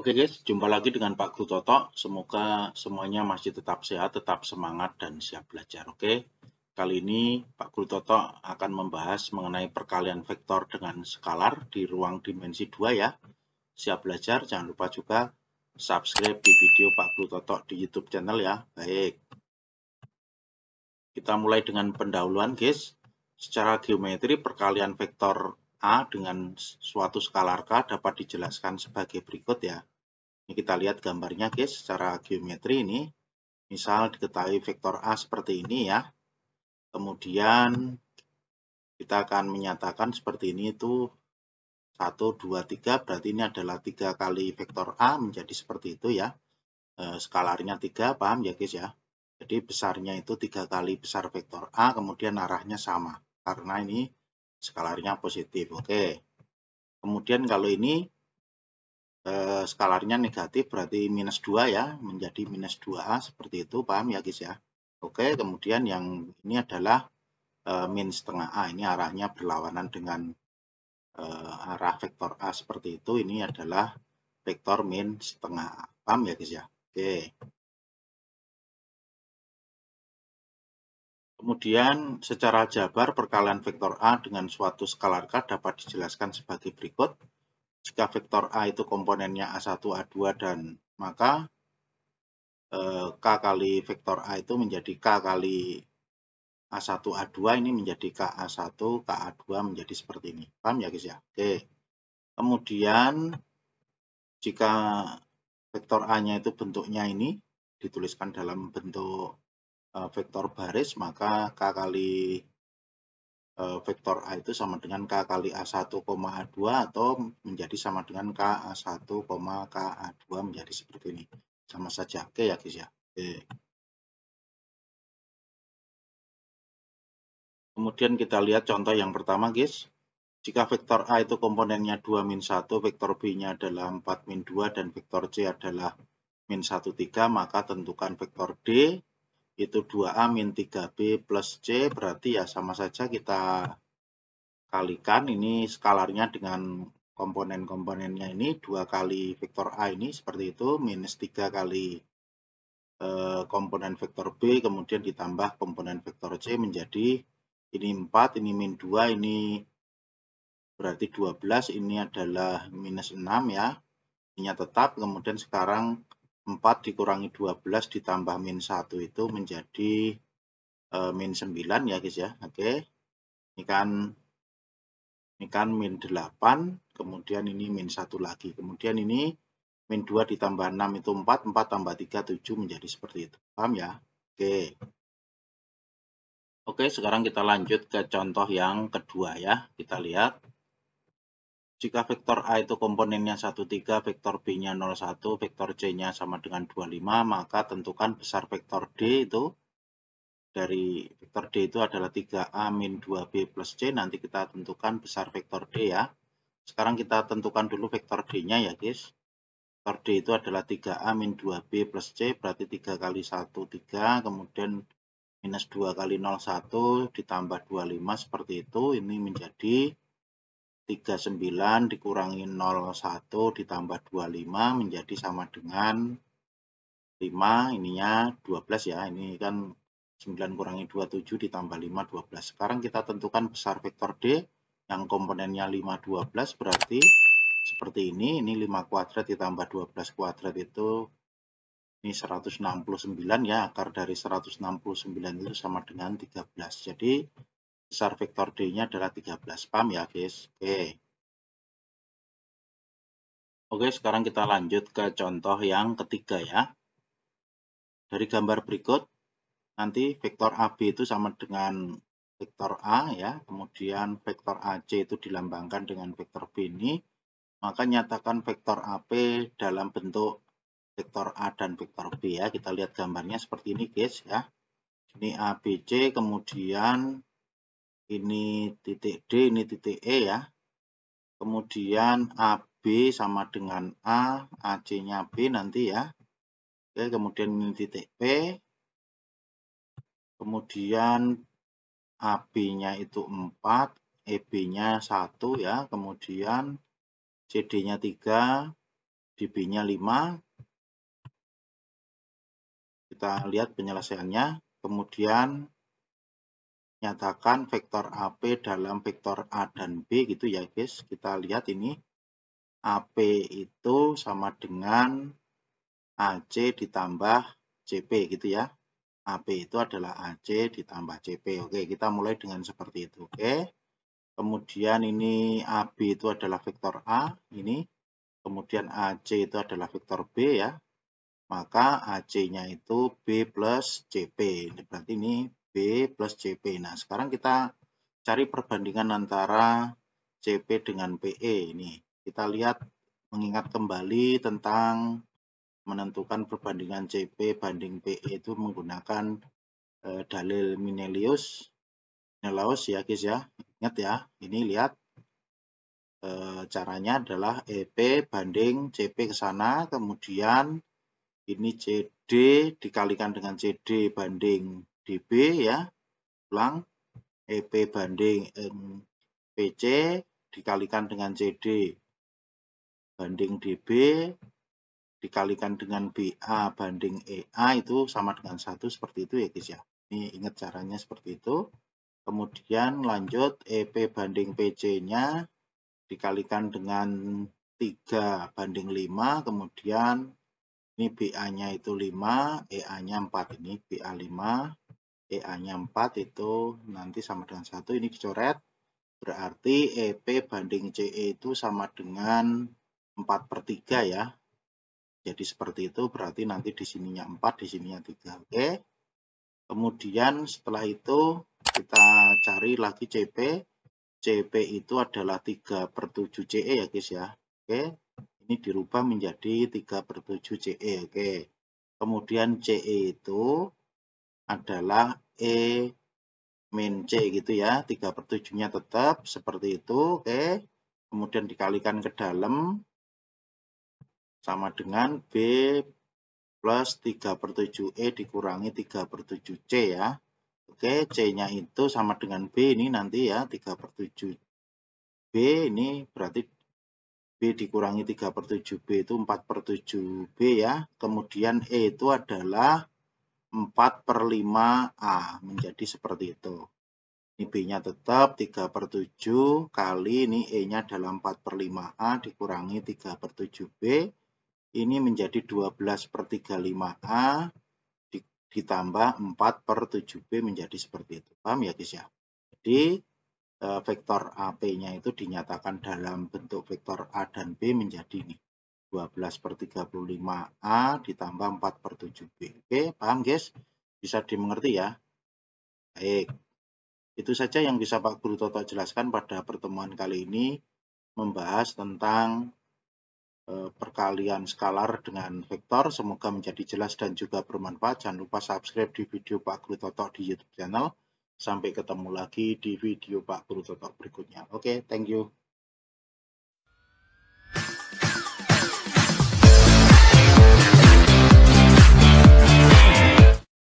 Oke guys, jumpa lagi dengan Pak Guru Toto. Semoga semuanya masih tetap sehat, tetap semangat, dan siap belajar. Oke, kali ini Pak Guru Toto akan membahas mengenai perkalian vektor dengan skalar di ruang dimensi 2 ya. Siap belajar, jangan lupa juga subscribe di video Pak Guru Toto di YouTube channel ya. Baik. Kita mulai dengan pendahuluan guys. Secara geometri, perkalian vektor A dengan suatu skalar K dapat dijelaskan sebagai berikut ya. Ini kita lihat gambarnya guys secara geometri ini. Misal diketahui vektor A seperti ini ya. Kemudian kita akan menyatakan seperti ini itu 1, 2, 3 berarti ini adalah 3 kali vektor A menjadi seperti itu ya. E, skalarnya 3 paham ya guys ya. Jadi besarnya itu 3 kali besar vektor A kemudian arahnya sama karena ini skalarnya positif. Oke. Kemudian kalau ini Eh, skalarnya negatif berarti minus 2 ya, menjadi minus 2A seperti itu, paham ya guys ya? Oke, kemudian yang ini adalah minus eh, min setengah A, ini arahnya berlawanan dengan e, arah vektor A seperti itu, ini adalah vektor minus setengah A, paham ya guys ya? Oke. Kemudian secara jabar perkalian vektor A dengan suatu skalar K dapat dijelaskan sebagai berikut jika vektor A itu komponennya A1, A2, dan maka eh, K kali vektor A itu menjadi K kali A1, A2 ini menjadi KA1, KA2 menjadi seperti ini. Paham ya guys ya? Oke. Kemudian jika vektor A-nya itu bentuknya ini dituliskan dalam bentuk eh, vektor baris, maka K kali Eh, vektor A itu sama dengan K kali A1, A2 atau menjadi sama dengan K A1, K A2 menjadi seperti ini. Sama saja. Oke ya guys ya. Oke. Kemudian kita lihat contoh yang pertama guys. Jika vektor A itu komponennya 2 min 1, vektor B-nya adalah 4 min 2, dan vektor C adalah min 1, 3, maka tentukan vektor D itu 2A min 3B plus C berarti ya sama saja kita kalikan ini skalarnya dengan komponen-komponennya ini 2 kali vektor A ini seperti itu minus 3 kali e, komponen vektor B kemudian ditambah komponen vektor C menjadi ini 4 ini min 2 ini berarti 12 ini adalah minus 6 ya ini tetap kemudian sekarang 4 dikurangi 12 ditambah min 1 itu menjadi e, min 9 ya guys ya. Oke. Ini kan ini kan min 8, kemudian ini min 1 lagi. Kemudian ini min 2 ditambah 6 itu 4, 4 tambah 3, 7 menjadi seperti itu. Paham ya? Oke. Oke, sekarang kita lanjut ke contoh yang kedua ya. Kita lihat. Jika vektor A itu komponennya 13, vektor B-nya 01, vektor C-nya sama dengan 25, maka tentukan besar vektor D itu dari vektor D itu adalah 3A min 2B plus C. Nanti kita tentukan besar vektor D ya. Sekarang kita tentukan dulu vektor D-nya ya guys. Vektor D itu adalah 3A min 2B plus C, berarti 3 kali 1, 3, kemudian minus 2 kali 01 ditambah 25 seperti itu, ini menjadi 39 dikurangi 01 ditambah 25 menjadi sama dengan 5 ininya 12 ya ini kan 9 kurangi 27 ditambah 5 12 sekarang kita tentukan besar vektor D yang komponennya 5 12 berarti seperti ini ini 5 kuadrat ditambah 12 kuadrat itu ini 169 ya akar dari 169 itu sama dengan 13 jadi besar vektor D-nya adalah 13. pam ya, guys? Oke. Oke, sekarang kita lanjut ke contoh yang ketiga ya. Dari gambar berikut, nanti vektor AB itu sama dengan vektor A ya. Kemudian vektor AC itu dilambangkan dengan vektor B ini. Maka nyatakan vektor AP dalam bentuk vektor A dan vektor B ya. Kita lihat gambarnya seperti ini guys ya. Ini ABC, kemudian ini titik D, ini titik E ya. Kemudian AB sama dengan A, AC-nya B nanti ya. Oke, kemudian ini titik P. Kemudian AB-nya itu 4, EB-nya 1 ya. Kemudian CD-nya 3, DB-nya 5. Kita lihat penyelesaiannya. Kemudian nyatakan vektor AP dalam vektor A dan B gitu ya guys. Kita lihat ini AP itu sama dengan AC ditambah CP gitu ya. AP itu adalah AC ditambah CP. Oke, kita mulai dengan seperti itu. Oke. Kemudian ini AB itu adalah vektor A, ini. Kemudian AC itu adalah vektor B ya. Maka AC-nya itu B plus CP. Berarti ini B plus CP. Nah, sekarang kita cari perbandingan antara CP dengan PE ini. Kita lihat mengingat kembali tentang menentukan perbandingan CP banding PE itu menggunakan e, dalil Minelius. Minelius ya guys ya. Ingat ya, ini lihat e, caranya adalah EP banding CP ke sana, kemudian ini CD dikalikan dengan CD banding DB ya pulang EP banding PC dikalikan dengan CD banding DB dikalikan dengan BA banding EA itu sama dengan satu seperti itu ya guys ya ini ingat caranya seperti itu kemudian lanjut EP banding PC nya dikalikan dengan 3 banding 5 kemudian ini BA nya itu 5 EA nya 4 ini BA 5 EA-nya 4 itu nanti sama dengan 1, ini dicoret. Berarti EP banding CE itu sama dengan 4 per 3 ya. Jadi seperti itu, berarti nanti di sininya 4, di sininya 3. Oke. Kemudian setelah itu kita cari lagi CP. CP itu adalah 3 per 7 CE ya guys ya. Oke. Ini dirubah menjadi 3 per 7 CE. Oke. Kemudian CE itu adalah E min C gitu ya. 3 per 7-nya tetap seperti itu. Oke. Kemudian dikalikan ke dalam. Sama dengan B plus 3 per 7E dikurangi 3 per 7C ya. Oke, C-nya itu sama dengan B ini nanti ya, 3 per 7B ini berarti B dikurangi 3 per 7B itu 4 per 7B ya. Kemudian E itu adalah 4 per 5A menjadi seperti itu. Ini B-nya tetap 3 per 7 kali ini E-nya dalam 4 per 5A dikurangi 3 per 7B. Ini menjadi 12 per 35A ditambah 4 per 7B menjadi seperti itu. Paham ya guys ya? Jadi eh, vektor AP-nya itu dinyatakan dalam bentuk vektor A dan B menjadi ini. 12 per 35A ditambah 4 per 7B. Oke, paham guys? Bisa dimengerti ya? Baik. Itu saja yang bisa Pak Guru Toto jelaskan pada pertemuan kali ini membahas tentang e, perkalian skalar dengan vektor. Semoga menjadi jelas dan juga bermanfaat. Jangan lupa subscribe di video Pak Guru Toto di YouTube channel. Sampai ketemu lagi di video Pak Guru Toto berikutnya. Oke, thank you.